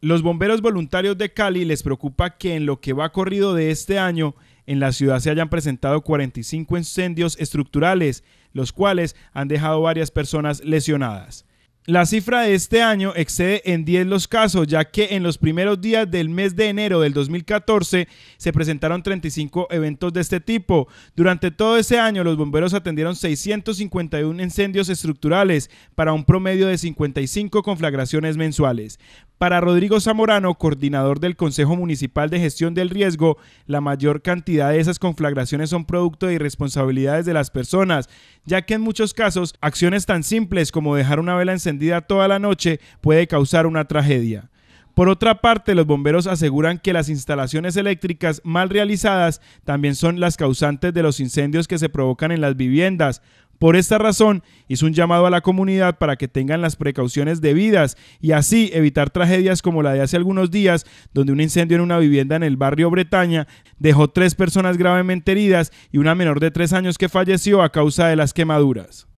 Los bomberos voluntarios de Cali les preocupa que en lo que va corrido de este año, en la ciudad se hayan presentado 45 incendios estructurales, los cuales han dejado varias personas lesionadas. La cifra de este año excede en 10 los casos, ya que en los primeros días del mes de enero del 2014 se presentaron 35 eventos de este tipo. Durante todo ese año los bomberos atendieron 651 incendios estructurales para un promedio de 55 conflagraciones mensuales. Para Rodrigo Zamorano, coordinador del Consejo Municipal de Gestión del Riesgo, la mayor cantidad de esas conflagraciones son producto de irresponsabilidades de las personas, ya que en muchos casos acciones tan simples como dejar una vela encendida toda la noche puede causar una tragedia. Por otra parte, los bomberos aseguran que las instalaciones eléctricas mal realizadas también son las causantes de los incendios que se provocan en las viviendas, por esta razón, hizo un llamado a la comunidad para que tengan las precauciones debidas y así evitar tragedias como la de hace algunos días, donde un incendio en una vivienda en el barrio Bretaña dejó tres personas gravemente heridas y una menor de tres años que falleció a causa de las quemaduras.